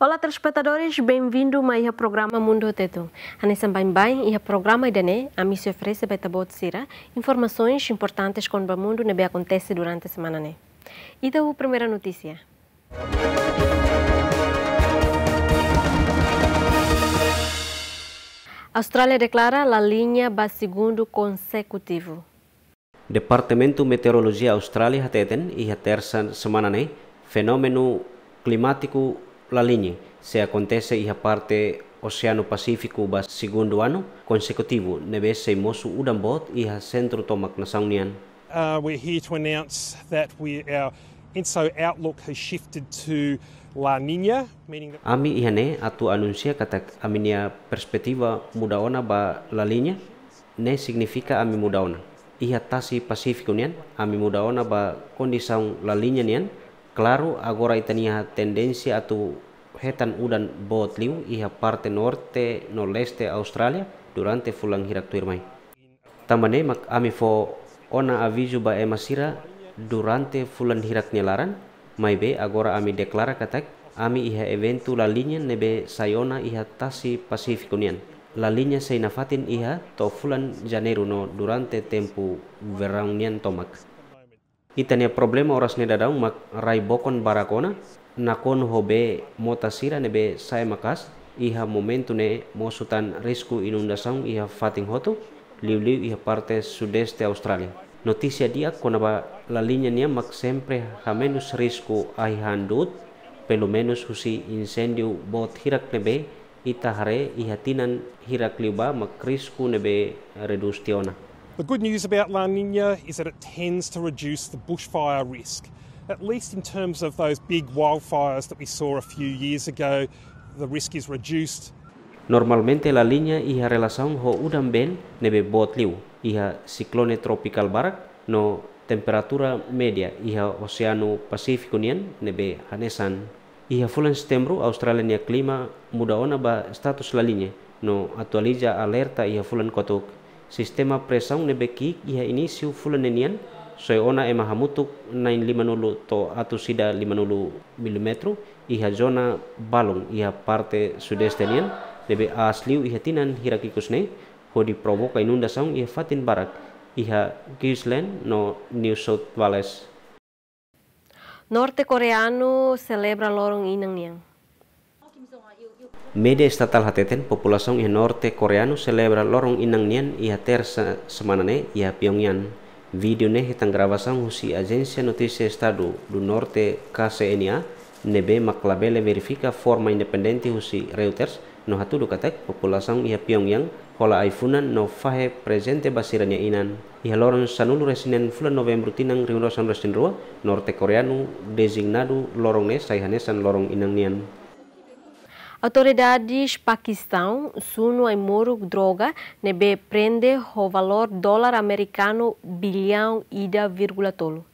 Olá telespectadores, bem-vindo ao programa Mundo Teto. Anessa bem-bem e o programa Idane, a missão se oferece beta botsira, informações importantes com o mundo que acontece durante a semana. Né? E da primeira notícia. Austrália declara a linha ba segundo consecutivo. Departamento Meteorologia Austrália hateten e a terça semana né, fenômeno climático Lalinha se acontece e a parte Oceano Pacífico ba segundo ano consecutivo nebe se mosu udambot e a centro tomak na saunian. Uh, we're here to announce that we our INSO outlook has shifted to La Nina, meaning that... Ami ihane atu anuncia kata aminia perspektiva mudaona ba La Nina ne significa ami mudaona. Iha tasi Pacifico nian, ami mudaona ba kondisang La Nina nian, Claro, agora itania tendensi atau tu hetan udan botliu liu iha parte norte leste Australia durante fulang hirak tuirmai. Tamane mak ami fo ona avizu ba emasira durante fulan hirak nyelaran, mai be agora ami deklara katak ami iha eventu la linya nebe sayona iha tasi pasifikunian la linya sainafatin iha to fulan janeru no durante tempu verangnian tomak itania problema ne dadang mak rai bokon barakona nakon hobe motasira nebe saya makas iha ne mosutan risku inundasang iha fating hotu liu-liu iha parte sudeste Australia. notisia dia konaba la linya nia mak sempre ha risku ai handut pelo menos husi insendiu bot hirak nebe iha tinan hirak liuba mak risku nebe redustiona. The good news about La Nina is that it tends to reduce the bushfire risk, at least in terms of those big wildfires that we saw a few years ago. The risk is reduced. Normalmente la Niña iha relación ho udan ben nebe botliu iha ciclone tropical barak no temperatura media iha oceano Pacifico nian nebe hanesan iha fulan setembro Australia nia klima mudaona ba status la Niña no actualiza alerta iha fulan kotok sistema presaung nebeki beki ia ini siu soi ona ema hamutuk 950 to atu sida 50 mm iha zona balung iha parte sudeste nian asliu iha tinan hirakikusne hodi provoka inunda saung iha fatin barak iha Queensland no New South Wales Norte coreano celebra lorong inang niang. Media estatal hateten populasong e norte koreanu selebra lorong inang nian ia terza semanane ia Pyongyang. Video ne hitang grabasang husi agensia notisi estado du norte KCNA nebe maklabele verifika forma independente husi Reuters no hatu du katek populasong ia Pyongyang hola aifunan no fahe presente basiranya inan. Ia lorong sanulu resinen fulan November tinang riunrosan resinrua norte Desing designadu lorong ne saihanesan lorong inang nian. Autoridades Paquistão, Suno Aimoro Droga, nebe prende o valor dólar americano bilhão ida vírgula tolo.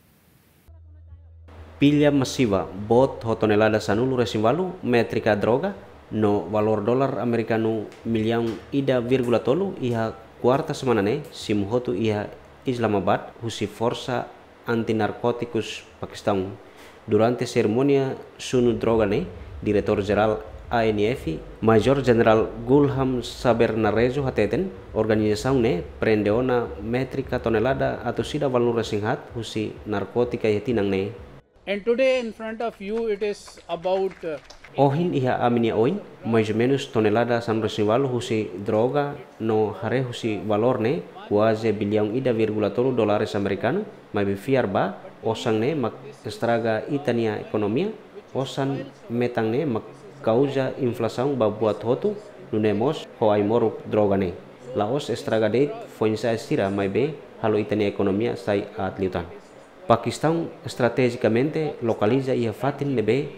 Pilha massiva, bot ho toneladas resimvalu, métrica droga, no valor dólar americano milhão ida vírgula tolo, iha quarta semana ne, simhotu iha Islamabad, husi força antinarcóticos Paquistão. Durante a cerimônia Sunu Droga, ne diretor-geral ANF Major General Gulham Sabernarezo hateten organisasi ne prendeona metrika tonelada atau sida valnura singhat husi narkotika yatinang ne and today in front of you it is about uh, ohin iha aminia oin mais tonelada tonelada samresivalu husi droga no hare husi valor ne kuaze bilion ida virgula tolu dolar americano mas bifiar ba osang ne mak estraga itania ekonomia osan metang ne mak causa inflação babuat hotu nunemos hoai morup drogane. Laos estragadeit foinsa estira mai be halo itania ekonomia sai atliutan. Pakistan estrategicamente lokaliza ia fatin lebe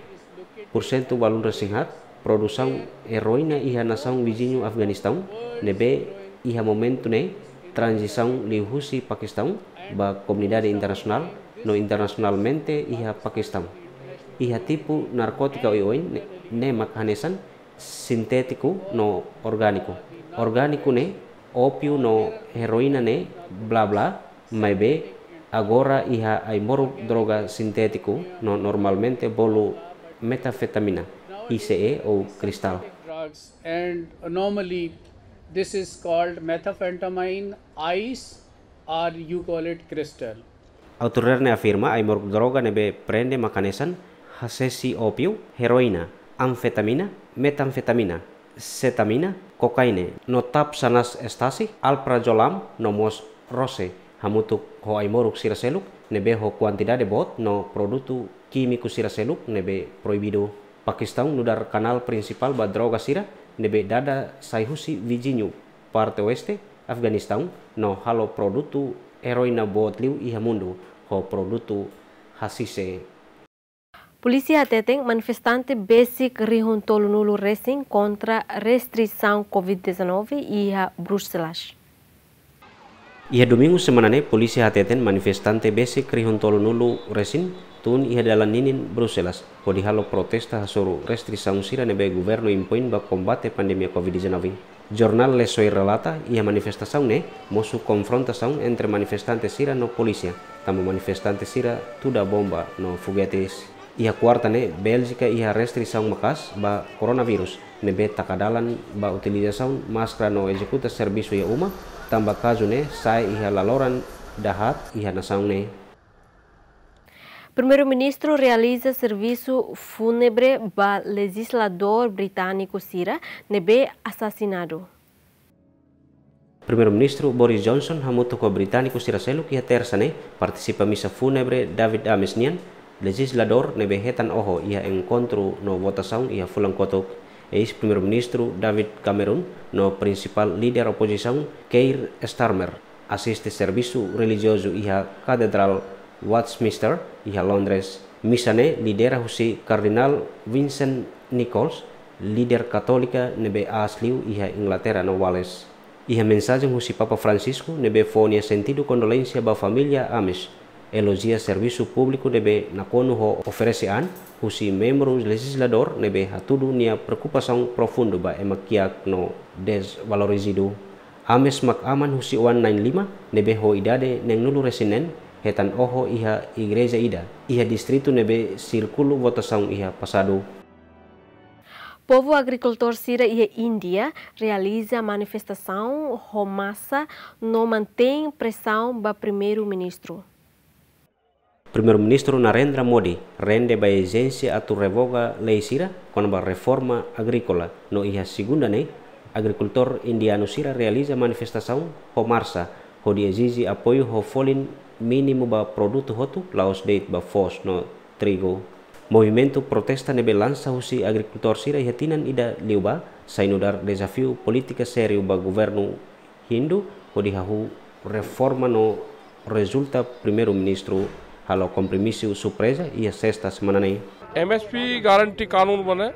porcento balun resinghat produsang heroina ia nação vizinho Afghanistan nebe ia momento ne transição lihusi Pakistan ba comunidade internasional no internasionalmente ia Pakistan. Ia tipo narkotika oioin ne makhanesan sintetiku no organiku. Organiku ne opiu no heroina ne bla bla be, agora iha ai moru droga sintetiku no normalmente bolu metafetamina ICE ou cristal. And normally this is called methamphetamine ice or you call it crystal. Autoridad afirma ai moru droga ne be prende makanesan hasesi opiu heroina αμφεταμίνα, metanfetamina, σεταμίνα, kokaine, notap sanas estasi, alprazolam, nomos, rose, hamutuk ho aimoruk siraseluk nebe ho kuantidad de bot no produtu kimiku siraseluk nebe prohibido Pakistan nudar kanal prinsipal ba droga sira nebe dada saihusi vijinyu parte oeste Afghanistan no halo produtu heroina bot liu ihamundu ho produtu hasise Polisi até tem manifestante Basic nulu Racing kontra restrição Covid-19 iha e Bruselas. Bruxelas. Ia domingo semanane polisi hateten manifestante basic nulu resin tun ia dalan ninin Bruselas kodi halo protesta hasuru restrição sira nebe governo impoin bak combate pandemia Covid-19. Jornal Lesoi relata ia manifestação ne mosu konfrontasaun entre manifestante sira no polisia tamu manifestante sira tuda bomba no foguetes ia kuarta ne kuartane ia restri saung makas ba ne nebe takadalan ba utilizasi masker no executa servisu ia uma tambah caso ne sai ia laloran dahat ia nasaung ne Primeiro-ministro realiza serviço fúnebre ba legislador britânico Sira nebe assassinado. Primeiro-ministro Boris Johnson hamutu ko britânico Sira Selu tersane partisipamisa funebre participa misa fúnebre David Amesnian legislador nebehetan oho ia encontro no votação ia fulan kotok ex primer ministro David Cameron no principal líder oposição Keir Starmer assiste serviço religioso ia catedral Westminster ia Londres misane lidera husi Cardinal Vincent Nichols líder católica nebe asliu ia Inglaterra no Wales ia mensagem husi Papa Francisco nebe fonia sentido condolência ba família Amish elogia servisu publiku debe na conuho oferece an husi membro legislador nebe hatudu nia preocupação profundo ba emakiak no des valorizidu ames mak aman husi 195 nebe ho idade neng nulu resinen hetan oho iha igreja ida iha distritu nebe sirkulu votação iha pasadu Povo agricultor Sira e Índia realiza manifestação romassa no mantém pressão ba primeiro-ministro. Primeiro-ministro Narendra Modi rende baizense atu revoga lei sira ba reforma agrikola no iha segunda nei agricultor indiano anu sira realiza manifestação ho marsa ho di exige apoio ho folin mínimo ba produto hotu laos deit ba fos no trigo movimento protesta nebe lança husi agricultor sira ihatinan ida liuba sainudar desafio politika seriu ba governo hindu ho hahu reforma no resulta primeiro-ministro kalau komprimisi surpresa iya, e sesta semana nahi. MSP garanti kanun bane,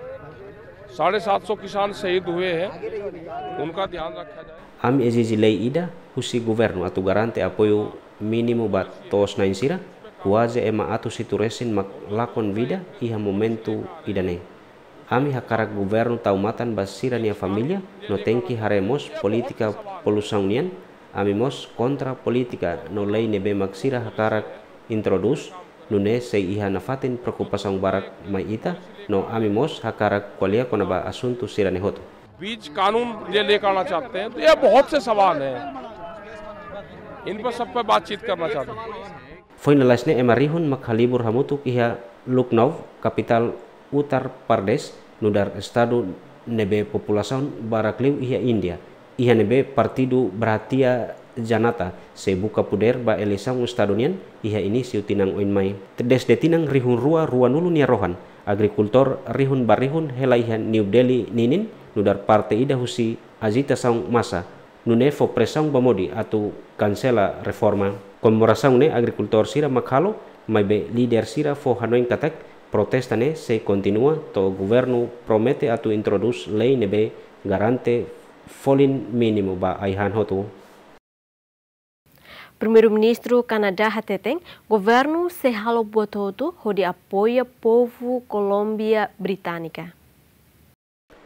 750 kisan सौ किसान hai, unka dhyan उनका ध्यान रखा जाए हम ida husi governo atu garante apoyo mínimo bat tos na insira kuaze ema atu situresin mak lakon vida iha momentu idane Ami hakarak tau matan basira nia familia no tengki haremos politika polusaunian ami mos kontra politika no lei nebe maksira hakarak introduce lune se iha nafatin preocupação barak maita no amimos hakarak qualia konaba assunto sirane hoto बीज कानून ये लेकर आना चाहते हैं तो ये बहुत से सवाल हैं इन पर सब पर बातचीत करना चाहते हैं Finalisnya Emarihun makhalibur hamutu kiha Lucknow, kapital utar Pradesh, nudar estado nebe populasaun barakliu iha India. Iha nebe partidu berhatia janata se buka puder ba elisa ustadonian iha ini siutinang mai. tedes detinang rihun rua rua nulun rohan agrikultor rihun barihun helaihan New Delhi ninin nudar parte ida husi azita saung masa nunefo presang bamodi atau kansela reforma komorasang ne agrikultor sira makhalo be lider sira fo hanoin katak protestane se kontinua to guvernu promete atu introduce lei nebe garante folin minimo ba aihan hotu Primeiro-ministro Canadá Hateteng, governo se halo bototo, onde apoia povo Colômbia Britânica.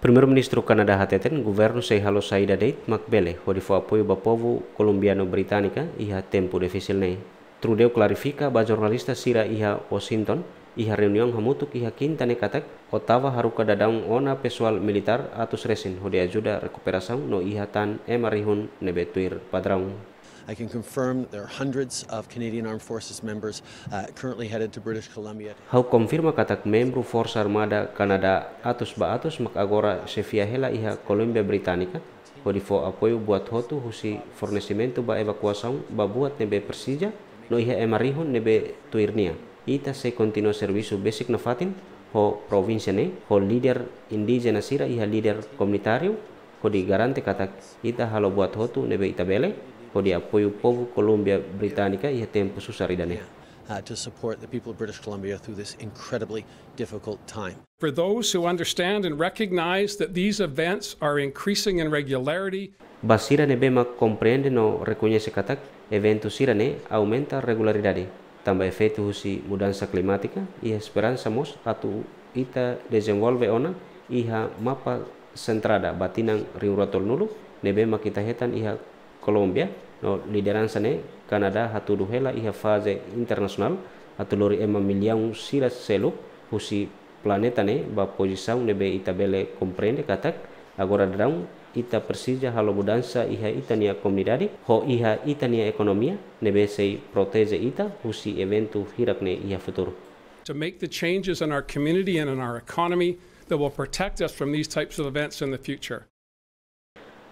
Primeiro-ministro Canadá Hateteng, governo se halo saída de Macbele, onde foi apoio ba povo colombiano britânica e tempo difícil nei. Trudeau clarifica ba jornalista Sira Iha Washington, iha reunião hamutuk iha quinta ne katak, otava haruka dadang ona pessoal militar atus resin, hodi ajuda recuperação no iha tan emarihun nebetuir padraung. I can confirm there are hundreds of Canadian Armed Forces members uh, currently headed to British Columbia. Hau konfirma katak membru Force Armada Kanada atus ba atus mak agora se iha Columbia Britânica di for apoyo buat hotu husi fornesimento ba evakuasaun ba buat nebe Persija no iha emarihon nebe Tuirnia. Ita se continua servisu basic nafatin ho provinsia ne ho leader indígena sira iha leader komunitario ho di garante katak ita halo buat hotu nebe itabele pode apoio ao povo Colômbia britânica e a tempo susaridane. Uh, to support the people of British Columbia through this incredibly difficult time. For those who understand and recognize that these events are increasing in regularity, Basirane bema comprende no reconhece evento sira ne aumenta regularidade. Tamba efeito husi mudança climática e esperança mos atu ita desenvolve ona iha mapa centrada batinang riuratol nulu bema kita hetan iha Colombia no lideranza ne Canada hatu duhela iha fase internasional hatu lori ema milhão sila selo husi planeta ne ba posição nebe bele komprende katak agora drang ita persija halo budansa iha itania komunidade ho iha itania economia nebe sei proteze ita husi eventu hirak ne iha futuro to make the changes in our community and in our economy that will protect us from these types of events in the future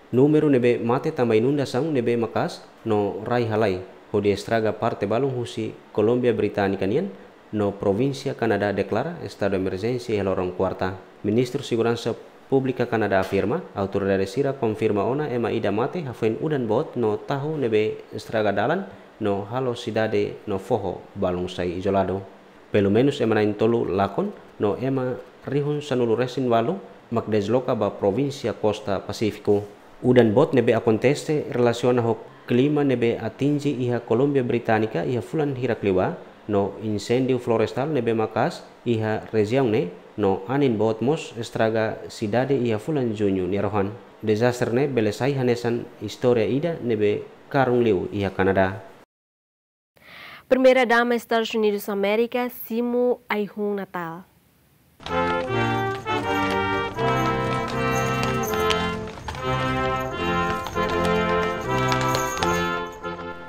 numero nebe mate tambah inunda sang nebe makas no rai halai hodi estraga parte balung husi Colombia Britania nian no provinsia Kanada deklara estado emergensi helorong kuarta. Ministro siguransa publika Kanada afirma, autoridades sira konfirma ona ema ida mate hafen udan bot no tahu nebe estraga dalan no halo sidade no foho balung sai isolado. Pelo menos ema nain tolu lakon no ema rihun sanulu resin walu mak ba provinsia Costa Pacifico. Udan bot nebe akonteste relasiona hok ho nebe atinji iha Kolombia Britanika iha fulan hirakliwa no insendio florestal nebe makas iha região ne no anin bot mos estraga sidade iha fulan junyu nirohan. Desaster ne belesai hanesan historia ida nebe karung liu iha Kanada. Primeira-dama Estados Unidos América, Simu Aihun Natal.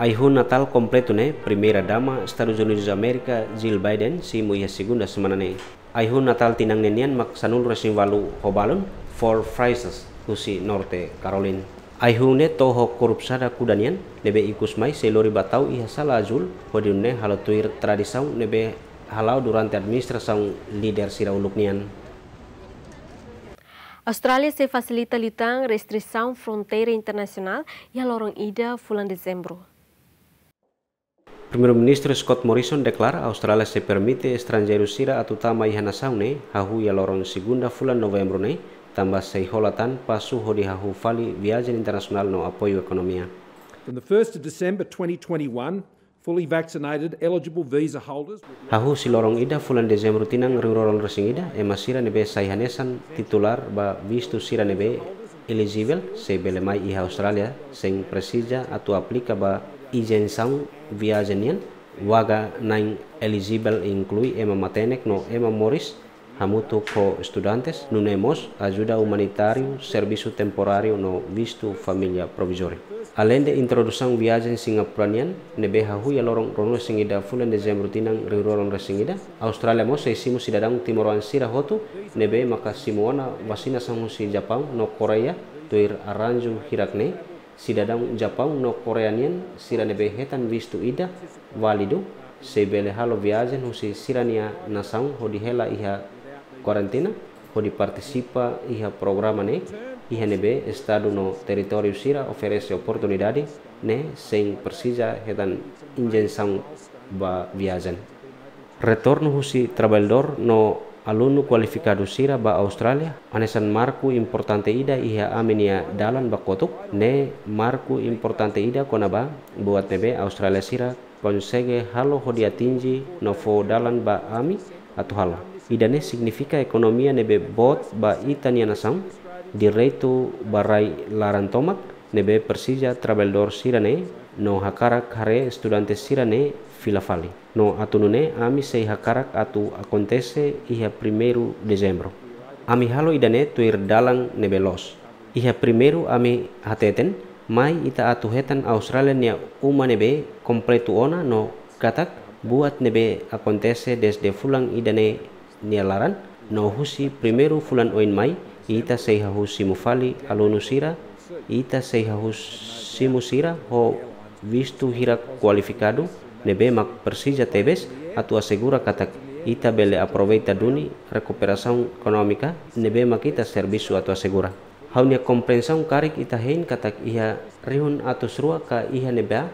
Aí Natal completo, ne Primeira dama Estados Unidos da América Jill Biden si mu ia segunda semana ne. Natal tinang nenian sanul resim walu hobalon for prices kusi Norte Caroline. Aí ne toho korupsada kudanian nebe ikus mai selori batau iha sala azul halo tuir tradisau nebe halau durante leadership uluk nian Australia se fasilita litang restrição fronteira internacional ia lorong ida fulan Desembro. Primeiro-ministro Scott Morrison declara Australia se permite estrangeiro ir a tutama iha hana saune hahu ia loron segunda fulan novembro ne, tambah seihola pasu suho di hahu fali viajen internasional no apoio ekonomia. From the 1st of December 2021, fully vaccinated eligible visa holders Hahu lorong ida fulan Desember tinang ringrorol resing ida e masira nebe saihanesan titular ba vistu sira nebe eligible se belemai iha Australia sing presija atau aplika ba ijen via viajenian waga nang eligible inclui ema matenek no ema moris hamutu ko estudantes nunemos ajuda humanitario servisu temporario no visto familia provisori. Além de introdução viagem singapuranian, nebe hahu ya lorong ronu singida fulan dezembro tinang rirorong resingida, Australia mo sa isimu sidadang timoran sira hotu, nebe maka simuana vasina sangusi Japang no Korea, tuir aranju hirakne, dadang Japang no koreanian sirane nebe hetan vistu ida validu se bele halo viajen husi sirania nasang, hodi hela iha karantina, hodi partisipa iha programa ne iha nebe estado no teritorio sira oferece oportunidade ne sem persija hetan injen sang ba viajen retorno husi trabalhador no alunu kualifikadu sira ba Australia anesan marku importante ida iha amenia ya dalan ba kotuk ne marku importante ida kona ba buat nebe Australia sira konsege halo hodia tinji nofo dalan ba ami atau halo idane signifika ekonomia nebe bot ba itania nasam di reitu barai laran tomat nebe Persija Sira ne, no hakarak hare Sira ne filafali. No atunune ami seihakarak hakarak atu akontese iha primeru dezembro. Ami halo idane tuir dalang nebelos. Iha primeru ami hateten mai ita atu hetan Australia uma nebe kompletu ona no katak buat nebe des desde fulang idane nialaran no husi primeru fulan oin mai ita sei hahusi mufali alonusira ita sei hahusi musira ho vistu hira kualifikadu Nebemak Persija Tebes, atau asegura katak ita bele aproveita duni ekonomika nebe nebemak ita servisu atau asegura. hanya komprensão karik ita hein katak iha rihun atau serua ka iha neba,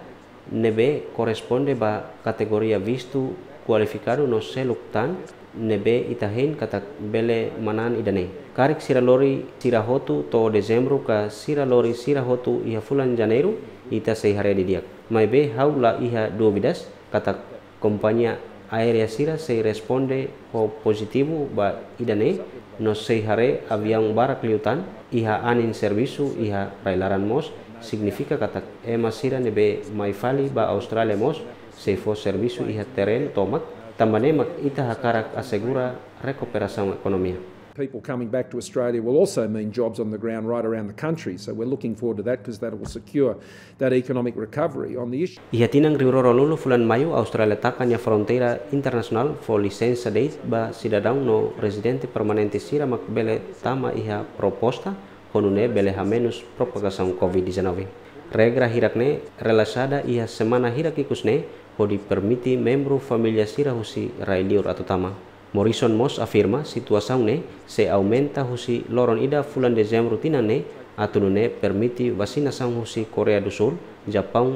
nebe koresponde ba kategoria visto kualifikado no seluktan nebe hein katak bele manan idane. Karik sira lori sira hotu to Desember ka sira lori sira hotu ia fulan janeru ita sehare didiak. Maybe haula iha bidas kata compañía aérea Sira se responde ho positivo ba idane no se hare aviang barak liutan iha anin servisu iha railaran mos significa kata ema Sira nebe maifali ba Australia mos se fo servisu iha teren tomak tambane mak ita hakarak asegura rekuperasi economia people coming back to Australia will also mean jobs on the ground right around the country. So we're looking forward to that because that will secure that economic recovery on the issue. Iya, riuroro lulu fulan Mayu Australia takanya frontera internasional fo licenza dei ba sidadang no residente permanente sira bele tama iha proposta konune bele hamenus propagação COVID-19. Regra hirakne relasada iha semana hiraki kusne ho di permiti membru familia sira husi railiur atau tama. Morrison Moss afirma situação ne se aumenta husi loron ida fulan dezembro tina né ne permiti permite vacinação husi Korea do Sul,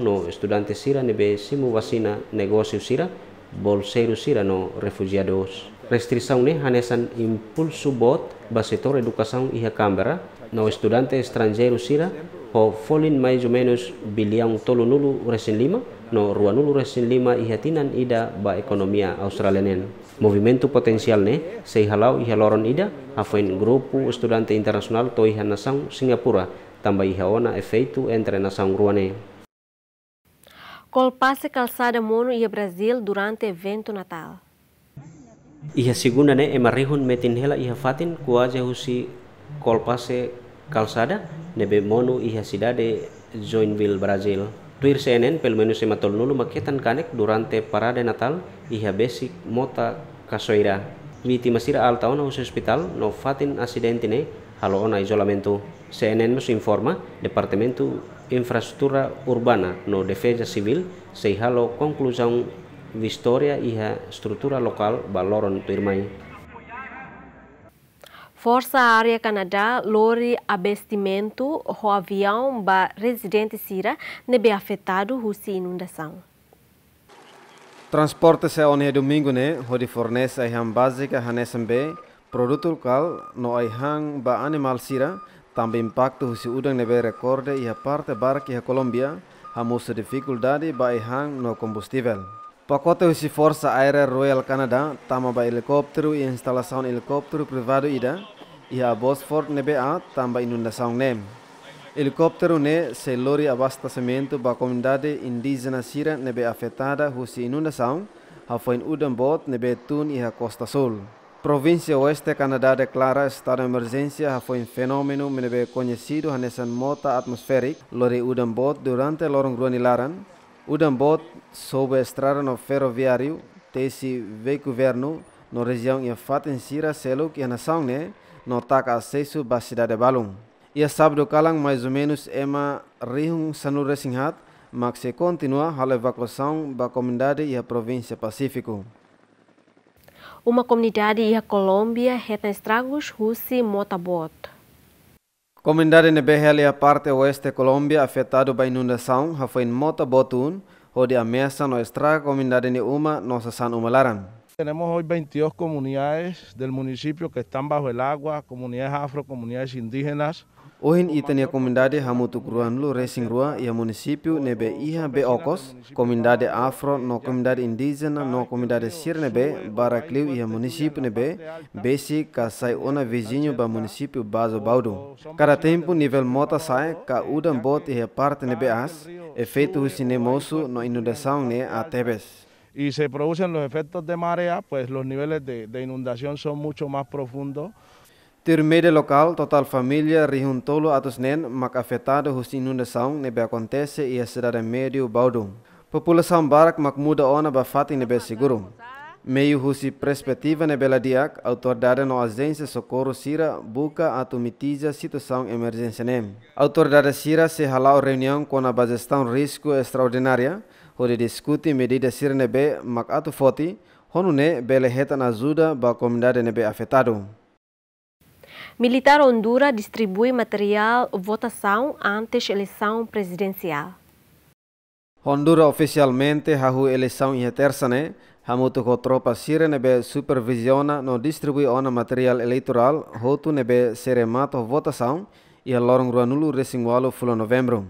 no estudante sira nebe simu vacina negócio sira bolseiro sira no refugiados. Restrição ne hanesan impulsu bot basetor educação iha a no estudante estrangeiro sira ho folin mai jumenus menos bilhão tolo resin lima no ruanulu resin lima ihatinan ida ba ekonomia australianen movimento potensial ne sei halau iha loron ida hafain grupu estudante internasional to iha nasang Singapura tambah iha ona efeitu entre nasang ruane. Colpasse calçada mono iha Brasil durante evento natal. Iha segunda ne emarihun metin hela iha fatin kuaja husi colpasse calçada nebe mono iha cidade Joinville, Brasil. Twitter CNN pelmenu sematol nulu maketan kanek durante parade natal iha basic mota kasoira miti masira al taona us hospital no fatin acidente ne halo ona isolamento CNN nos informa Departamento Infraestrutura Urbana no Defesa Civil se halo conclusão Vistoria iha estrutura lokal baloron tuirmai Força Aérea Canadá lori abestimento o avião ba residente Sira nebe afetado rusi inundação. Transporte-se onia domingo ne, hodi fornece ai ham básica hanesambe, produto kal no ai hang ba animal sira, também impacto husi udang nebe recorde e a parte barque a Colômbia, hamus dificuldade ba ai hang no combustível. Pakote husi forsa Aérea Royal Canada, tama ba helikopteru e instalação helikopteru privado ida, e a Bosford nebe a tamba inundação nem. Helicóptero ne se lori abastecimento para a comunidade indígena Sira nebe afetada por inundação, a foi em Udenbot nebe Tun e a Costa Sul. Província Oeste Canadá declara estado de emergência a foi um fenômeno nebe conhecido nessa mota atmosférica lori Udenbot durante lorong Ruanilaran. Udenbot sob estrada no ferroviário tesi governo no região e faten Sira selo que a nação ne no taca acesso da cidade de Balum ia sabdo kalang mais ou menos ema é rihung sanura singhat mas se continua a evacuação da comunidade e a província Pacífico. Uma comunidade e a Colômbia reta estragos russi motabot. Comunidade na BRL a parte oeste da Colômbia afetada pela inundação já foi em motabot 1, onde a ameaça não estraga a comunidade nenhuma, nossa San Umalaran. Tenemos hoy 22 comunidades del municipio que están bajo el agua, comunidades afro, comunidades indígenas, Ohin itania comindade hamu tuguruan lu racing rua ia município nebe iha be okos comindade afro no comindade indígena no comindade sir nebe barakliu ia município nebe besi son ona vizinho ba município bazo baudo cada tempo nível mota sai ka udam bot ia parte nebe as efeito sinemosu no inundação ne a tebes y se producen los efectos de marea, pues los niveles de, de inundación son mucho más profundos Termedia local, total família rejuntolo atos nen mas afetado hus inundação nebe acontece e a cidade médio Baudum. População barak mas muda ona fati nebe seguro. Meio husi perspectiva nebe ladiak, autoridade no agência socorro sira buca ato mitiza situação emergência nem. Autoridade sira se halau reunião com a gestão risco extraordinária, onde discute medidas sira nebe mac ato foti, honune bele retan ajuda ba comunidade nebe afetado. Militar Hondura distribui material votação antes eleição presidencial. Hondura oficialmente a eleição em terça, né? há ko tropa sire nebe supervisiona no distribui ona material eleitoral hotu nebe seremato votação e a lorong ruanulu resingualo fulo novembro.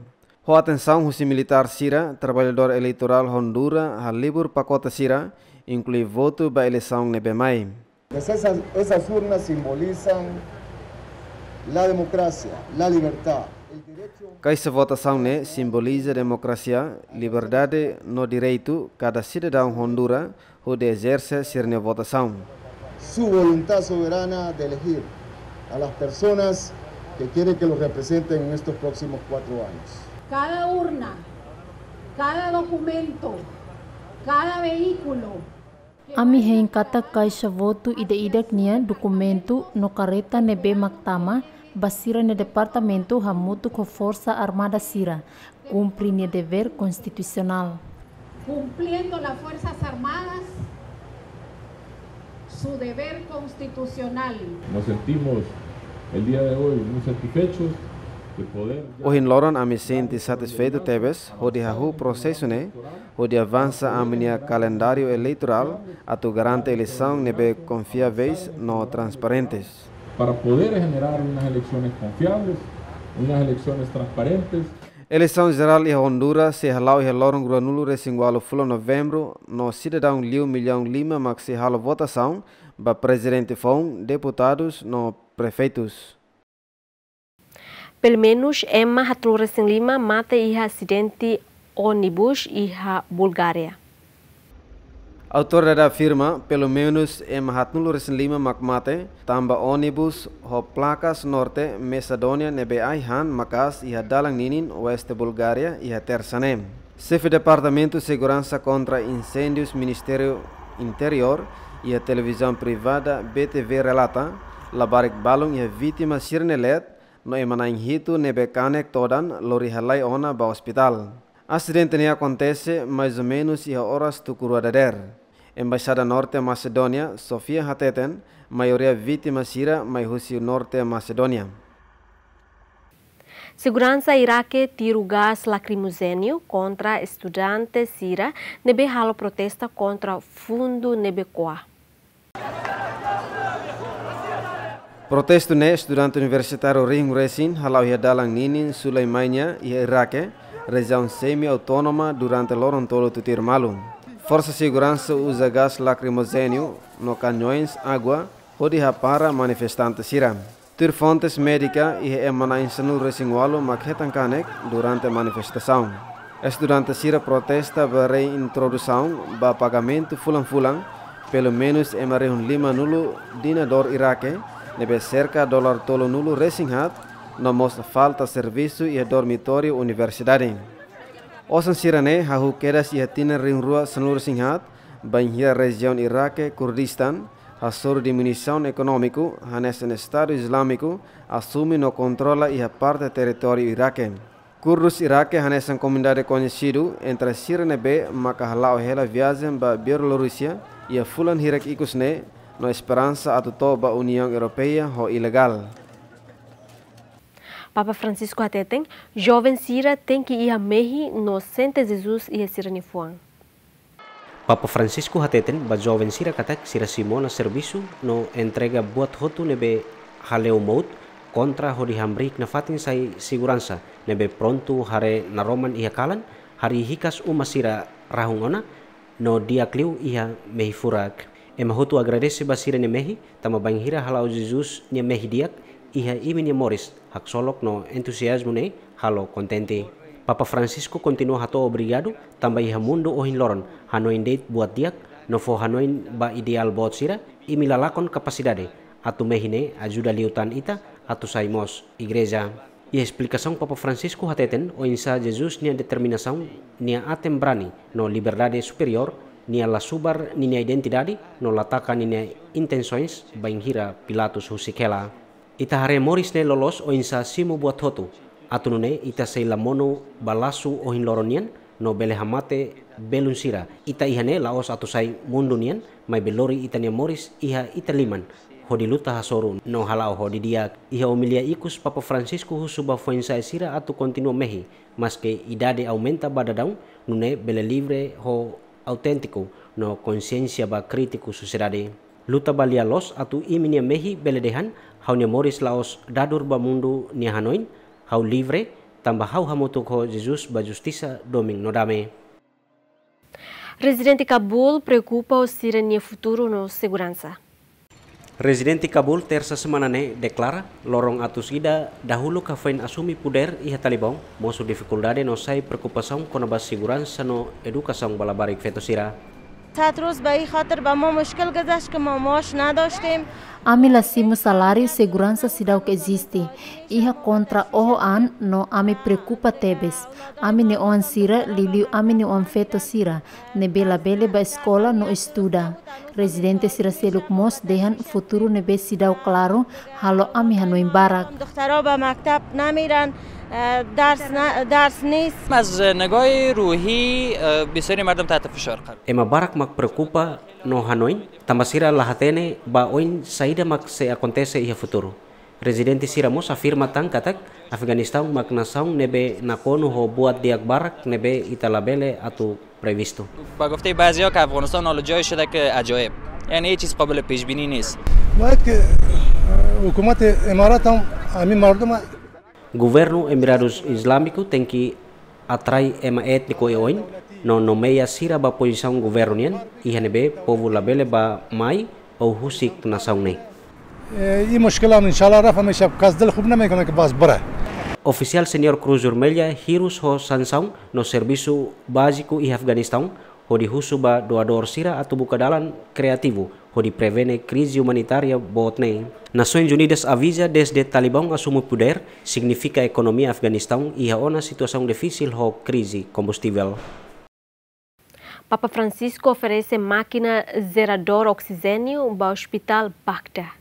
Ho atenção husi militar sira, trabalhador eleitoral Hondura, halibur pacota sira, inclui voto a eleição nebe mai. essas, essas urnas simbolizam la democracia, la libertad. caixa votação né simboliza democracia, libertad liberdade no direito cada cidadão Honduras de exerce sua votação. Su voluntad soberana de elegir a las personas que quieren que los representen en estos próximos cuatro años. Cada urna, cada documento, cada vehículo. Ami hein kata kaisa voto ide idak niya documento no kareta nebe magtama basira el departamento Hamutu con fuerza Armada Sira, cumpre el deber constitucional. Cumpliendo las Fuerzas Armadas su deber constitucional. Nos sentimos el día de hoy muy satisfechos Hoje a me sente satisfeito o de o processo o de avanza a mi calendario electoral a tu garante ne nebe confiáveis no transparentes. para poder generar unas elecciones confiables, unas elecciones transparentes. Eleição geral em Honduras, se halau e haloram granulo recingualo fulo novembro, no cidadão Liu Milhão Lima, mas se halau votação, para presidente Fon, deputados, no prefeitos. Pelo menos, Emma Hatlures em Lima mata e acidente ônibus e Bulgária. Autor afirma, pelo menos em 1905 makmate, tamba ônibus ho placas norte Macedônia nebe han makas iha dalang ninin oeste Bulgaria iha tersanem. Chefe Departamento Segurança contra Incêndios Ministério Interior e televisão privada BTV relata, labarik balung ia vítima sirnelet no emanain hitu nebe kanek todan lori halai ona ba hospital. Acidente nem acontece mais ou menos e a horas do Curuadader. Embaixada Norte Macedônia, Sofia Hateten, maioria vítima Sira, mas Rússia Norte Macedônia. Segurança Iraque tira gás lacrimogênio contra estudantes Sira, nebe halo protesta contra fundo nebecoa. Protesto ne estudante universitário Ring Resin, halau dalang ninin sulaimanya e Iraque, região semi-autônoma durante Lorontolo Tutirmalu. Força Segurança usa gás lacrimogênio no canhões água rodeia para manifestantes Sira. Tur fontes médica e emana insanu resingualo maquetan durante a manifestação. Estudantes Sira protesta a reintrodução do pagamento fulan-fulan, pelo menos em Lima nulo dinador iraque, nebe cerca dólar tolo nulo resinhat nós falta serviço e dormitório universidade. Osan sirane hahu kedas ia tina ringrua seluruh singhat banhia região Irake, Kurdistan Hasur diminuição ekonomiku, hanes en Estado Islâmico assume no kontrola e a parte do território Iraque. Kurdos Iraque hanes en comunidade conhecido entre be maka Makahalau Hela viazen ba Bielorrússia e a Fulan Hirak Ikusne, no esperansa a toba União Europeia ho ilegal. Papa Francisco até Joven jovem Sira tem que ir a mehi no Sente Jesus e a Sira Nifuan. Papa Francisco hateten ba jovem sira katak sira Simona servisu no entrega buat hotu nebe haleu maut kontra hodi hambrik na fatin sai siguransa nebe pronto hare na roman ia kalan hari hikas uma sira rahungona no dia kliu ia mehi furak. Ema hotu agradece basira ne mehi tama banghira halau Jesus ne mehi diak iha imini moris hak solok no entusiasmo ne halo kontente. Papa Francisco kontinu hato obrigado tambah iha mundo ohin loron hanoin date buat diak no fo hanoin ba ideal buat sira lalakon kapasidade atu mehine ajuda liutan ita atu saimos igreja. Ia explicação Papa Francisco hateten o insa Jesus nia determinação nia atem brani no liberdade superior nia la subar nia identidade no latakan nia intenções bainhira Pilatus husikela. Ita hare Morris ne lolos o insa simu buat hotu. Atunu ne ita sei lamono balasu o hin loronian no bele hamate belun sira. Ita ihane ne laos atu sai mundunian mai belori itania Morris iha ita liman. Hodi luta hasoru no halau hodi dia iha omilia ikus Papa Francisco husuba fuensa sira atu kontinua mehi. Maske idade aumenta badadaun, nune bele libre ho autentiku no konsiensia ba kritiku susirade. luta balia los atau iminia mehi beledehan haunya moris laos dadur bamundu nia hanoin hau livre tambah hau hamutuk ho Jesus ba doming nodame. Residente Kabul preocupa o sirene futuro no segurança. Residente Kabul terça semana ne declara lorong atus ida dahulu kafein asumi puder iha talibong mosu dificuldade no sai preocupação kona a segurança no educação balabarik fetosira. صد روز به این خاطر به ما مشکل گذشت که ما ماش نداشتیم ame lasi salário e segurança cidadão que existe. Ia contra o an no ame preocupa tebes. Ame ne on sira liliu ame ne on feto sira. Ne bela bele ba escola no estuda. موس sira فوتورو mos dehan futuro nebe cidadão claro halo ame hanoim barak. با maktab namiran. درس نه درس نیست از نگاه روحی بسیاری مردم تحت فشار قرار اما بارک مک پرکوپا no Hanoi tamasira lahatene ba oin saida mak se acontece ia futuro Residente Siramos afirma tan katak Afganistão magnação nebe nakono ho buat diak barak nebe italabele atu previsto. با گفته بعضیا که افغانستان حالا جای شده که عجایب یعنی هیچ چیز قابل پیش بینی نیست. باید که حکومت امارات هم همین مردم governo Emirados Islâmico tem que atrai uma étnico e oin, no nomeia sira ba posição governian, INB, povo labele ba mai, ou husik na nei. E mushkila min shala rafa me shab kazdel dele, não kone que bas bara. Oficial Senior Cruz Urmelha hirus ho Sansão, no serviço básico e Afeganistão, ho dihusu ba doador sira atau buka kreativo, Quando prevê crise humanitária botne. Nações Unidas avisa desde Talibã assume poder, significa a economia Afeganistão e a uma situação difícil ou crise combustível. Papa Francisco oferece máquina zerador oxigênio para o Hospital Bagdá.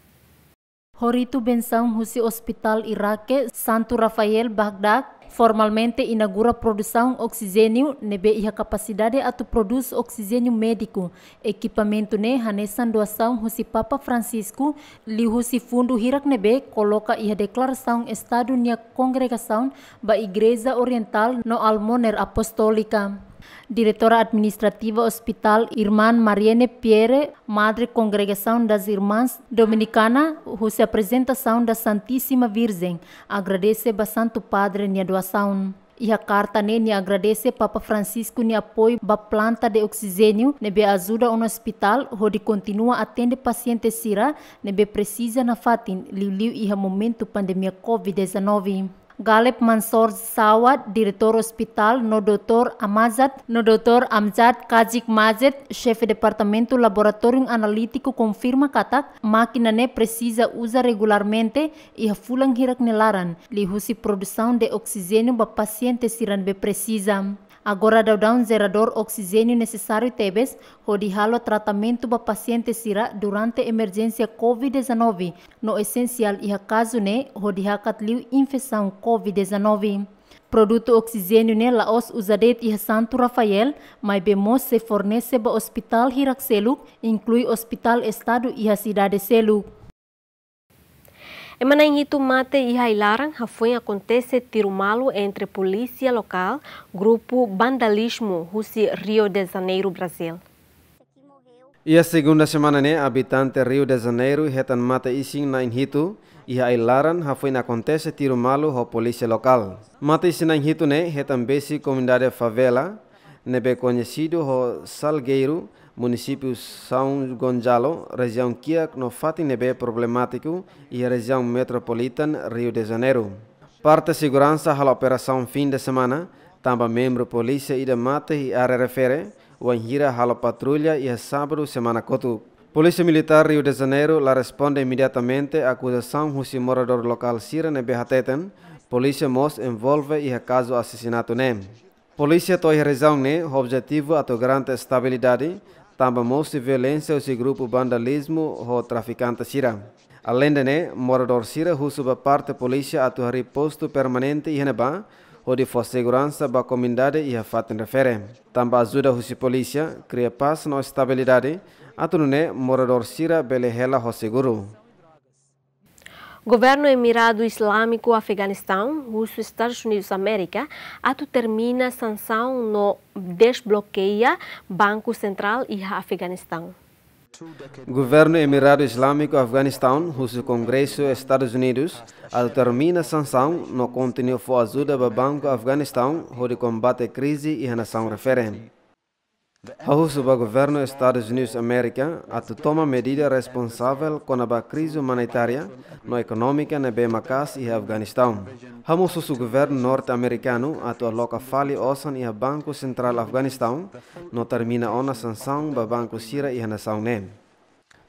Horito benção husi Hospital Iraque Santo Rafael Bagdá. Formalmente inaugura produção oxigênio, nebe a capacidade atu produz oxigênio médico. Equipamento ne hanesan doação Rusi Papa Francisco, li Rusi Fundo Hirak nebe coloca a declaração estado nia congregação ba Igreja Oriental no Almoner Apostólica diretora administrativa Hospital Irmã Mariene Pierre, Madre Congregação das Irmãs Dominicana, Rússia Apresentação da Santíssima Virgem. Agradece ao Santo Padre minha doação. E a carta ne né, né, agradece Papa Francisco ne apoio ba planta de oxigênio nebe né, ajuda no hospital onde continua atende paciente sira be precisa na fatin liu liu e momento pandemia COVID-19. Galep Mansor Sawat, direktur Hospital, no Dr. Amazat, no Dr. Kajik Mazet, chef Departamento laboratorium Analítico, confirma katak ne precisa usar regularmente e fulang hirak nelaran, lihusi produção de oxigênio para pasiente siran be precisa. Agora dá un zerador necesario ho tebes, halo tratamento para pacientes sira durante emergencia COVID-19. No esencial y caso ne, liu COVID-19. Produto oxigénio ne Laos usadet y Santo Rafael, mai bemos se fornece para Hospital Hirak Seluk, inclui Hospital Estado y a Cidade Seluk. Em Mananhito Mate e Hailaran, foi acontece tiro entre polícia local, grupo Vandalismo, Rússia, Rio de Janeiro, Brasil. E a segunda semana, né, habitante Rio de Janeiro, retan mata ising na inhito, e a ilaran foi na acontece tiro malo polícia local. Mata ising na inhito, né, retan besi comunidade favela, nebe conhecido o Salgueiro, município São Gonzalo, região Kia, é no Fatinebe problemático e região metropolitana Rio de Janeiro. Parte segurança à operação fim de semana, também membro polícia e mate e área refere, o anhira à patrulha e a sábado semana cotu. Polícia Militar Rio de Janeiro lá responde imediatamente à acusação do morador local Sira Nebehateten, polícia mos envolve e a caso assassinato nem. Né? Polícia toy região ne né? objetivo é a grande estabilidade, também mousi violência o grupo vandalismo ho traficante sira. Além de ne, né, morador sira husuba parte polícia atu hari posto permanente ihaneba, o de for segurança ba comunidade e fatem refere. Tambah ajuda husi polícia, cria paz e estabilidade, atu ne né, morador sira bele hela ho seguro. Governo Emirado Islâmico Afeganistão, Russo Estados Unidos América, ato termina sanção no desbloqueia Banco Central e Afeganistão. Governo Emirado Islâmico Afeganistão, Russo Congresso Estados Unidos, ato termina sanção no continho for ajuda para Banco Afeganistão, onde combate crise e nação referente. A o governo dos Estados Unidos da América a tomar medida responsável com a crise humanitária no econômica na Bemacas e Afeganistão. Ramos o governo norte-americano a aloca fali osan e o Banco Central Afeganistão no termina a sanção do Banco Sira e a nação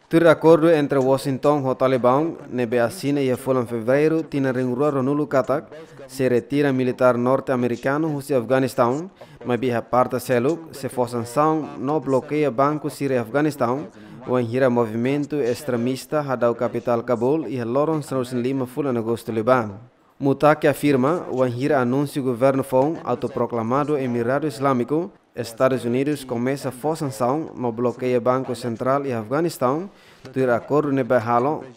Tur acordo entre Washington e Talibão, nebe assina e foram em fevereiro, tinha ringruaro no Lukatak, se retira militar norte-americano do Afeganistão, mas biha parta seluk, se for sanção, não bloqueia banco Síria Afeganistão, o enhira movimento extremista o capital Cabul e Loron Snowsen Lima fulan agosto Libano. Mutaki afirma o anhira anúncio governo FON autoproclamado Emirado Islâmico Estados Unidos começa a sanção no bloqueio Banco Central e Afeganistão do acordo de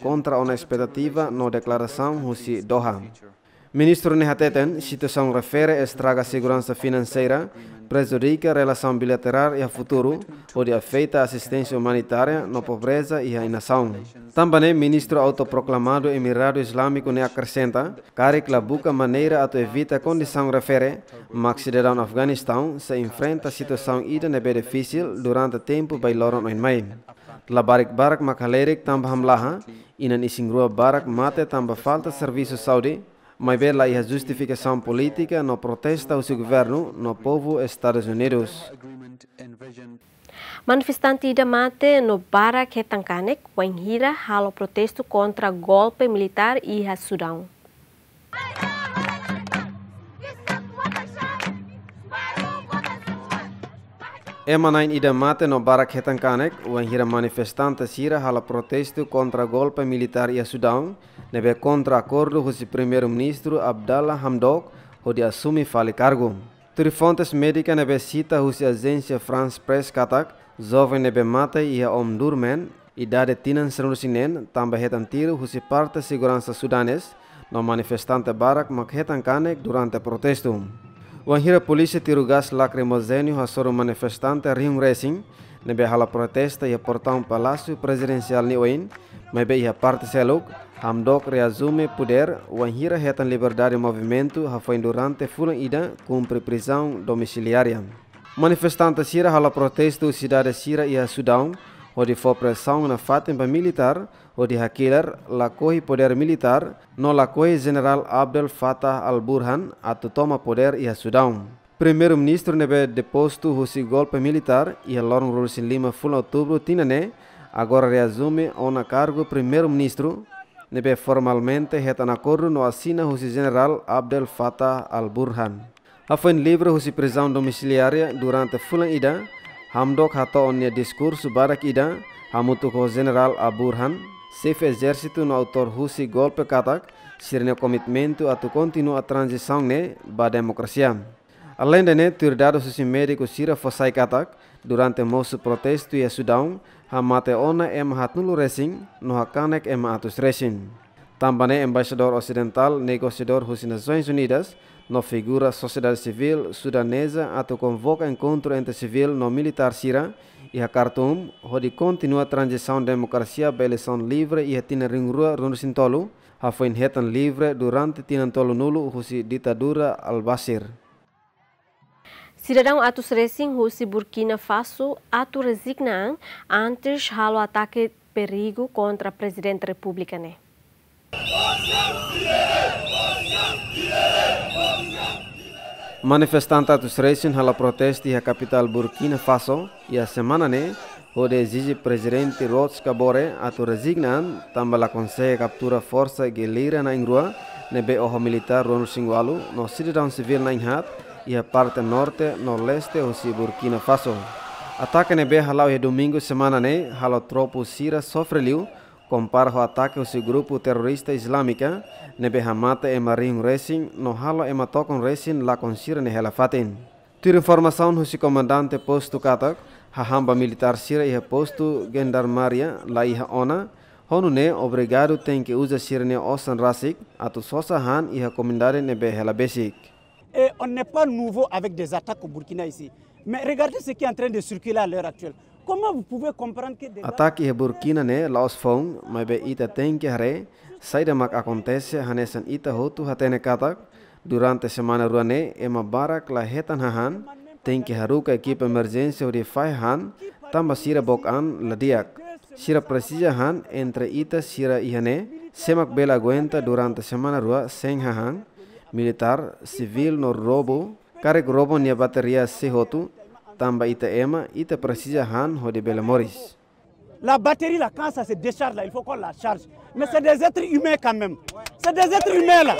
contra uma expectativa na declaração Rússia Doha. Ministro Nehateten, situação refere a estraga à segurança financeira, prejudica a relação bilateral e a futuro, onde afeta a assistência humanitária na pobreza e a inação. Também, ministro autoproclamado Emirado Islâmico ne acrescenta, Karik Labuka maneira a evita a condição refere, mas cidadão Afeganistão se enfrenta a situação ida nebe difícil durante tempo bailoron em mai. Labarik barak makalerik tambah hamlaha, inan isingrua barak mate tambah falta serviço saúde, mas vê e a justificação política no protesto ao seu governo no povo Estados Unidos. Manifestante da no no para que tancanek wenhira halo protesto contra golpe militar e a Sudão. Emanain ida mate no barak hetan kanek wan hira manifestanta sira hala protesto contra golpe militar ia Sudan, nebe contra acordo husi primeiro-ministro Abdallah Hamdok, onde assume fale cargo. Turi fontes médica nebe cita husi agência France Press katak, jovem nebe mate ia om durmen, idade tinan serusinen, tamba hetan tiro husi parte segurança sudanês, no manifestante barak mak hetan kanek durante protesto. Wanhira polícia tirou gás lacrimogênio a soro manifestante Ring Racing, nebe hala protesta ia portão palácio presidencial Niuin, mebe ia parte seluk, hamdok reazume poder, Wanhira retan liberdade movimento ha foi durante fulan ida cumpre prisão domiciliária. Manifestante Sira hala protesta cidade Sira ia Sudão, onde foi pressão na fatem militar, o de Hakiler, la poder militar, no la general Abdel Fattah al-Burhan, ato toma poder e a Sudão. Primeiro-ministro nebe deposto o golpe militar e a Loron Rules em Lima full outubro tinané, agora reassume na cargo primeiro-ministro, nebe formalmente retanacorro no assina o general Abdel Fattah al-Burhan. A Afin livre o prisão domiciliária durante fulan ida, Hamdok hato onnya diskurso barak ida, hamutuk o general Aburhan, Chefe Exército no autor Husi golpe Katak, sirne comitimento a tu continua a transição ne né, ba democracia. Além de ne né, ter dado susi médico sira fosai Katak, durante moço protesto e Sudão, ha mate ona em hatnulu racing, no hakanek em atus Também é embaixador ocidental negociador Husi Nações Unidas, no figura sociedade civil sudanesa a tu convoca encontro entre civil no militar sira, a Khartoum, onde continua transição democracia pela eleição livre e tina ringrua a tolu, hafoin hetan livre durante Tina tolu nulu husi ditadura al-Bashir. Cidadão atus racing husi Burkina Faso atu resignaan antes halo ataque perigo contra presidente republicane. Manifestantatus reisin hala protesti na capital Burkina Faso e a semana ne né, o exige presidente Roch Kabore atu resignan tamba la consegue captura força gelira na ingrua nebe oho militar ronu singualu no cidadão civil na inhat a parte norte no leste osi Burkina Faso. Ataque nebe halau e domingo semana ne né, halo tropo sira sofre liu comparado ataque si grupo terrorista islâmica, nebe hamata e marinho racing, no halo e matocon racing la consira ne helafatin. Tira informação husi comandante posto katak, hamba militar sira e posto gendarmaria la iha ona, honu ne obrigado tem que usa sira ne osan rasik, atu sosa han iha comandare nebe helabesik. Et on n'est pas nouveau avec des attaques au Burkina ici. Mais regardez ce qui est en train de circuler à l'heure actuelle. Comment hebur kina ne Burkina né Laos Fong, mas be ita tem que hare, saída mak acontece hanesan ita hotu hatene katak, durante semana ruane ema barak la hetan hahan, tem que haruka equipe emergência uri fai han, tamba sira bok an la diak. Sira presija han entre ita sira ihane, semak bela goenta durante semana rua sen hahan, militar, civil nor robo, karek robo nia bateria se hotu, Tamba ita ema ita precisa han ho de Bela La batterie là, quand ça se décharge là, il faut qu'on la charge. Mais c'est des êtres humains quand même. C'est des êtres humains là.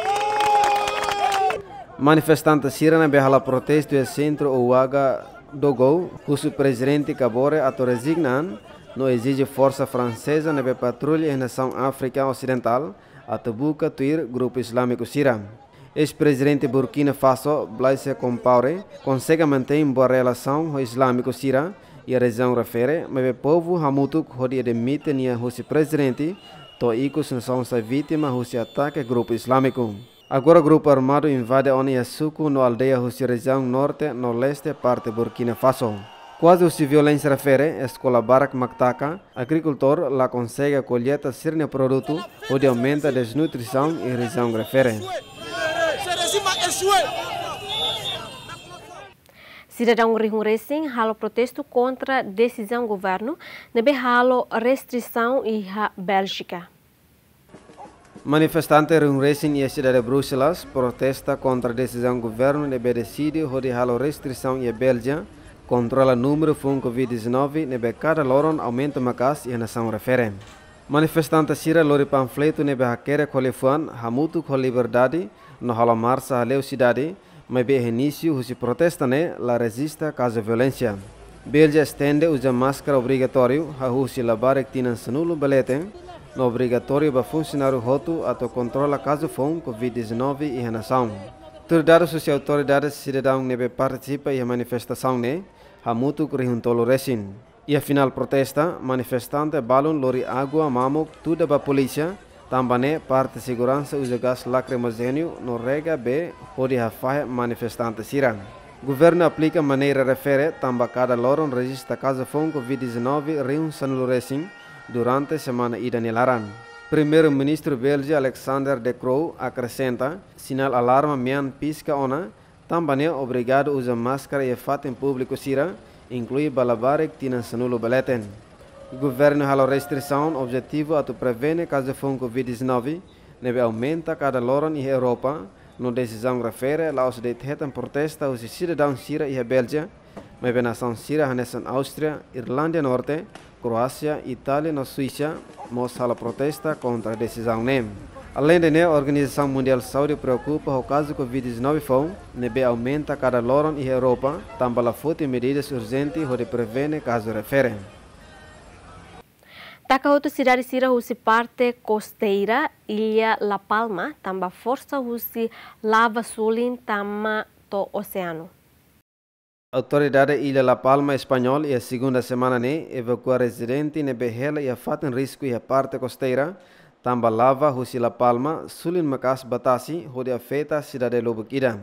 Manifestantes sirena behala protesto e centro Ouaga Dogou, cujo presidente Cabore ato resignan, não exige força francesa na patrulha nação africa Ocidental, ato buca tuir grupo islâmico Sira ex-presidente Burkina Faso, Blaise Compaoré, consegue manter uma boa relação com o islâmico Sira e a região refere, mas o povo Hamutuk que admite que o presidente Toico são vítima do ataque grupo islâmico. Agora o grupo armado invade Oniasuku na aldeia da região norte no leste parte Burkina Faso. Quase os violência refere, a escola Barak Maktaka, agricultor lá consegue colher cerne produto, onde aumenta a desnutrição e a região refere. É Cidadão Rihun Racing halo protesto contra decisão governo, nebe halo restrição e Bélgica. Manifestante Rihun Racing e a cidade de Bruxelas protesta contra decisão governo nebe decidiu hode halo restrição e Bélgica controla número fun Covid-19 nebe cada loron aumenta macas e a nação referem. Manifestanta sira lori panfleto nebe hakere kolefuan hamutu ko liberdade no hala marsa aleu cidade, me be início husi protestane la resista caso violência. Belja stende uja masker obrigatório ha husi barek tinan sanulo belete no obrigatório ba funcionário roto ato controla caso fom covid-19 e renação. Turdado susi autoridades cidadão nebe participa e manifestação ne hamutu kurihun tolo resin. Ia final protesta, manifestante balun lori agua mamuk de ba polícia, tambane parte segurança uze gas lacrimogênio no rega B, onde hafaia manifestante siran. Governo aplica maneira refere tamba cada loron registra caso fon Covid-19 San sanuloresim durante semana ida nilaran. Primeiro-ministro belge Alexander De Croo acrescenta sinal alarma mian pisca ona, tambane obrigado usa máscara e fat em público siran. inclui Balabarek Tinansanulu Baleten. O governo halou restrição objetivo a prevenir caso de Covid-19, neve aumenta cada loron em Europa, no decisão refere laos de tetan protesta os cidadãos Síria e Bélgica, mas nação Síria hanesan Áustria, Irlândia Norte, Croácia, Itália e Suíça, mostra a protesta contra a decisão nem. Além de né, a Organização Mundial de Saúde preocupa o caso Covid-19 foi, nebe aumenta cada loron e Europa, tambala fute medidas urgentes para prevenir né, caso referem. Taka outra cidade sira usi parte costeira, ilha La Palma, tamba força usi lava sulin tama to oceano. Autoridade Ilha La Palma espanhol e a segunda semana ne né, evacua residente nebe hela e a fatem risco e a parte costeira, tamba lava husila palma sulin makas batasi hodia feta cidade lubukida.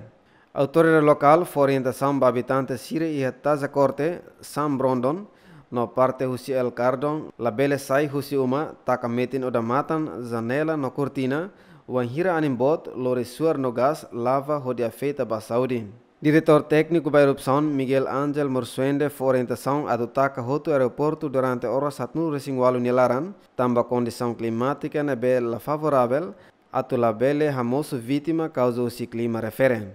Autoridade local forienta sam babitante sire i taza corte Sam Brondon no parte husi el cardon la bele sai husi uma metin odamatan zanela no cortina wanhira animbot lore suar no gas lava hodia feta ba saudi. Diretor técnico Bairupson Miguel Ángel Morsuende foi orientação a ataque roto aeroporto durante horas satnu resingualu nilaran, tamba condição climática na bela favorável, la bele hamosu vítima causa o clima referen.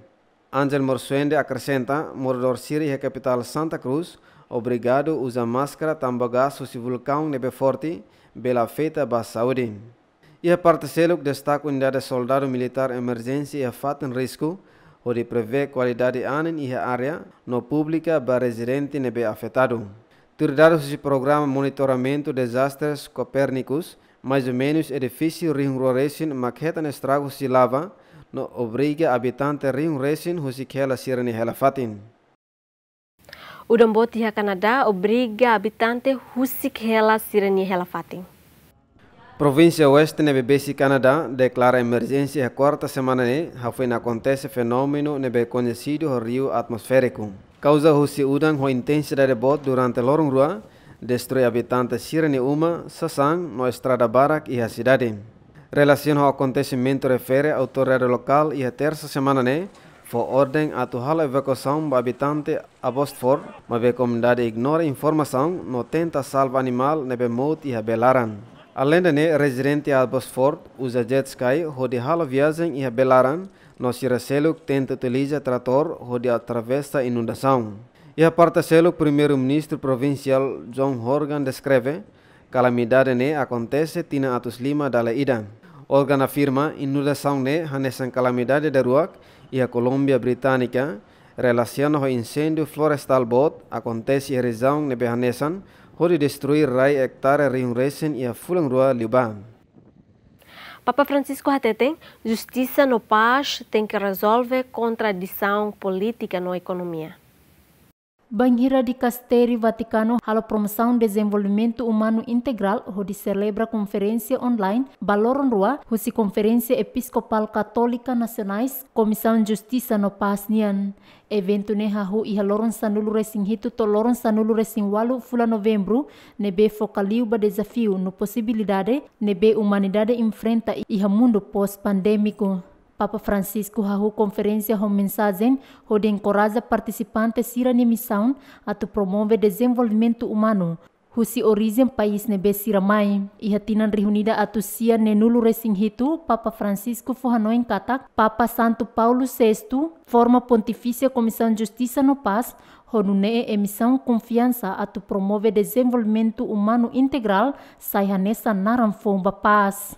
Ángel Morsuende acrescenta, morador Siri e capital Santa Cruz, obrigado usa máscara tamba gaso se vulcão nebe forte, bela feita ba saúde. E a parte selo destaca unidade soldado militar emergência e a fato em risco, o de prever qualidade ano e área no pública para residente nebe afetado. Tirados de programa monitoramento desastres copérnicos, mais ou menos edifício rio rinroresin maqueta estragos de lava, no obriga habitante rinroresin husikela sirene helafatin. O ha Canadá obriga habitante husikela sirene helafatin. Província Oeste na BBC Canadá declara emergência a quarta semana ne, foi acontece fenômeno nebe conhecido o rio atmosférico. Causa o udang ho intensidade de bot durante lorong rua, destruiu habitantes sirene uma, sasang, no estrada barak e a cidade. Relação ao acontecimento refere à autoridade local e a terça semana foi ordem a total evacuação do habitante a Bostfor, mas a comunidade ignora informação, não tenta salvar animal nebe mout e a belaran. Além Alendane, residente de Abbotsford usa jet sky, onde hala viagem e abelaram, no Siraceluk tenta utilizar trator, onde atravessa inundação. E a parte o primeiro-ministro provincial John Horgan descreve, calamidade ne acontece tina atus lima dala Horgan afirma, inundação ne hanesan calamidade de Ruak e a Colômbia Britânica, relaciona o incêndio florestal bot, acontece e região ne behanesan, hori destruir rai hectare ringresen ia fulang rua liubang. Papa Francisco Hateten, justiça no paz tem que resolver contradição política na economia. Banheira de Casteri Vaticano a promoção desenvolvimento humano integral, onde celebra conferência online Balor Rua, onde conferência episcopal católica nacionais, Comissão de Justiça no Pasnian. Evento neha hu iha loron sanulu resin hitu to loron sanulu resin walu fula novembro, nebe focaliu ba desafio no possibilidade, nebe humanidade enfrenta iha mundo pós-pandêmico. Papa Francisco hahu conferência com mensagem onde encoraja participantes ira missão a tu promover desenvolvimento humano. Husi origem país nebe siramai. E tinan reunida atusia nenulu resinghitu, Papa Francisco Fohanoin katak, Papa Santo Paulo VI, forma pontifícia Comissão Justiça no Paz, honune emissão confiança a tu promover desenvolvimento humano integral, saihanesa naran paz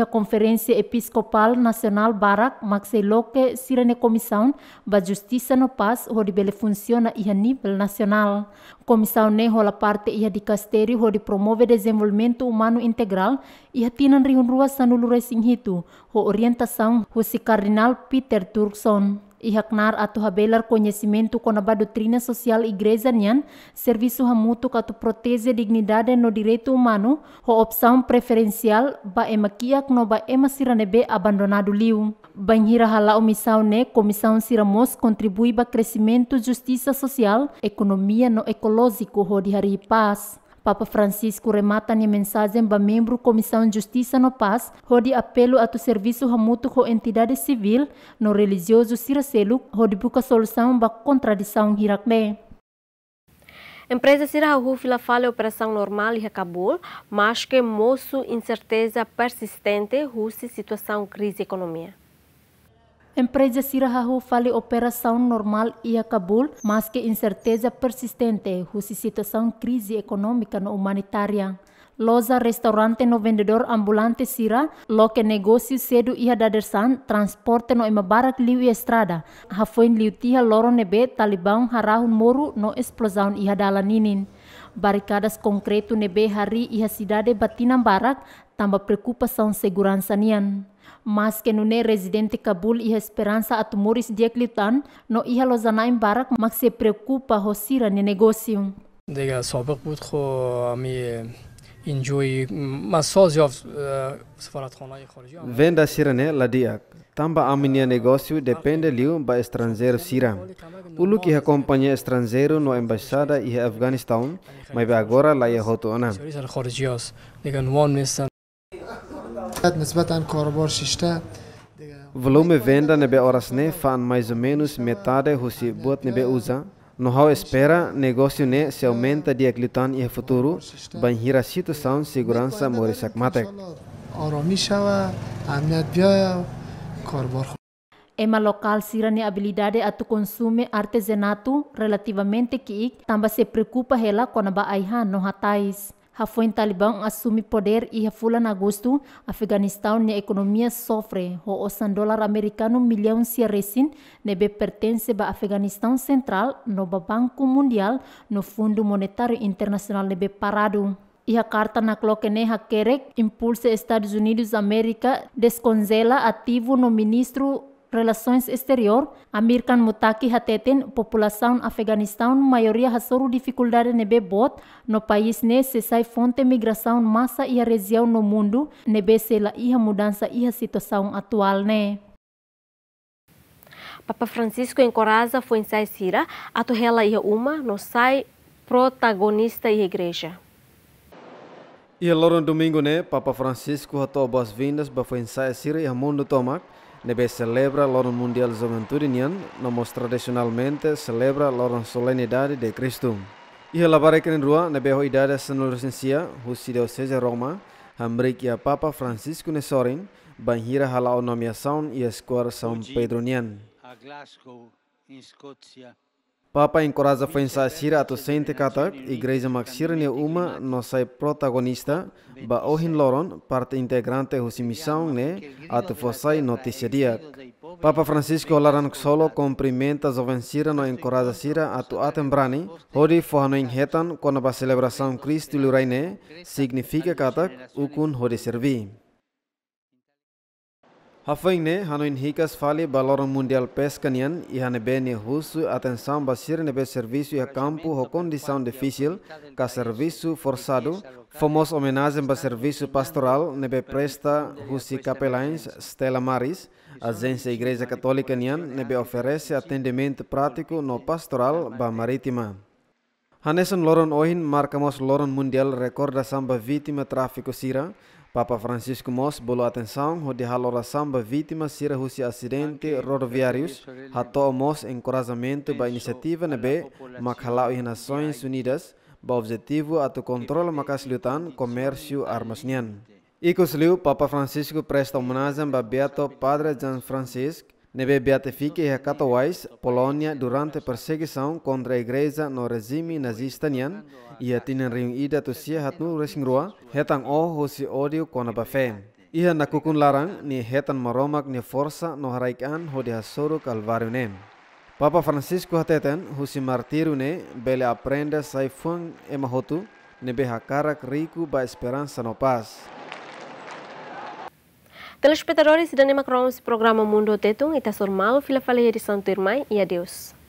a Conferência Episcopal Nacional Barak Maxiloque sirene Comissão ba Justiça no Paz hodi bele funciona a nível nacional. Comissão ne rola parte iha dicastério hodi promove desenvolvimento humano integral iha tinan riun ruas sanulu resinhitu o orientação ho si Cardinal Peter Turkson ihaknar atu habelar conhecimento conaba doutrina social igreja nian, serviço hamutu catu protege dignidade no direito humano, ho opção preferencial ba emakiak no ba siranebe abandonado liu. Banhira hala missão ne, comissão siramos contribui ba crescimento justiça social, economia no ecológico ho dihari paz. Papa Francisco remata a mensagem para membro Comissão Justiça no Paz, hodi apelo ao serviço ramuto com entidade civil, no religioso Siracelu, hodi busca solução ba contradição hirakne. Empresa Sira Rufila fala operação normal e acabou, mas que moço incerteza persistente, russa situação crise economia. Empresa Sirahahu fale operação normal e Cabul, mas que incerteza persistente, russa situação crise econômica no humanitária. Loza restaurante no vendedor ambulante Sira, loque negócio cedo ia dadersan, transporte no imabarak liu e estrada. Hafoin liu tia loro nebe talibão harahun moru no explosão ia ninin. Barricadas concreto nebe hari ia cidade batinambarak, tamba preocupação segurança nian mas que não é residente Cabul e esperança a tumores diaclitan no iha lozanaim barak mas se preocupa rosira ne negócio. Diga, só só se eu اینجوی falar com سفارتخانه Jorge. Venda sirane Ladia? Tamba a minha negócio depende liu ba estrangeiro sira. O lu que acompanha estrangeiro no embaixada e Afeganistão, mas agora lá é roto ana. Volume venda nebe horas ne fan mais ou menos metade husi buat nebe usa. No how espera negosio ne se aumenta dia clitan e futuro, banhira sito sound segurança morisak matek. Ema local sirani abilidade atu consume artesanato relativamente kiik, tamba se preocupa hela konaba aihan no hatais. Rafoin Talibã assume poder e refula em agosto. Afeganistão ne economia sofre. O osan dólar americano milhão se recin nebe pertence ba Afeganistão Central, no Banco Mundial, no Fundo Monetário Internacional nebe parado. E a carta na cloquene hakerek impulsa Estados Unidos América desconzela ativo no ministro Relações Exterior, Amirkan Mutaki hatetin população Afeganistão maioria hasuru dificuldade nebe bot no país ne se sai fonte migração massa e região no mundo nebe se la iha mudança iha situação atual ne. Papa Francisco encoraja foi sai sira ato rela iha uma no sai protagonista e igreja. E logo no domingo, né, Papa Francisco atou boas-vindas para foi ensaio sira e mundo tomac, Nebe celebra o Mundial Joventudinian, nomos tradicionalmente celebra la solenidade de Cristo. I ela barreca rua, nebe hoidade senolescencia, de seja Roma, hambreik ia Papa Francisco Nesorin banhira hala o nomeação e escoar São Pedronian. A Glasgow, Escócia. Papa encoraja a pensar sira a docente catak, igreja maxir ne uma nossa protagonista, ba ohin loron, parte integrante sua missão ne, né? a fossai notícia diak. Papa Francisco laran solo cumprimenta jovem sira no encoraja sira atu atembrani, hori no inhetan quando a celebração Cristo ne significa catak, ukun hori servi. Hafaine Hanoin Hikas fali Balor Mundial Pescanian y Hanebene Husu atensam basir nebe servicio a campo ho kondisaun difícil ka servisu forzado, famos homenagem ba servicio pastoral nebe presta Husi kapelains Stella Maris azense iglesia Católica Nian nebe oferece atendimento no pastoral ba marítima Hanesan Loron Ohin marcamos Loron Mundial recorda samba vítima tráfico sira Papa Francisco Mos bolou atenção onde a oração para vítimas de Rússia acidente rodoviários ratou Mos encorajamento para iniciativa de Macalau e Nações Unidas para objetivo ato controle macaslutan comércio armas nian. Iko Papa Francisco presta homenagem para Beato Padre Jean Francisco Neve beatifique Hekatowais, Polônia, durante perseguição contra a igreja no regime nazistanian, e a tinen reunida tusia hatnu resingrua, hetan o hosi ódio conaba fem Iha nakukun larang, ni hetan maromak ni forsa no haraikan ho hodi hasoro kalvario nem. Papa Francisco hateten, hosi martirune ne, bele aprenda saifang emahotu, nebe hakarak riku ba esperansa no pas Telespectadores, Dani Macron, esse programa Mundo Tetum, está normal, fila falei de Santo Irmã e adeus.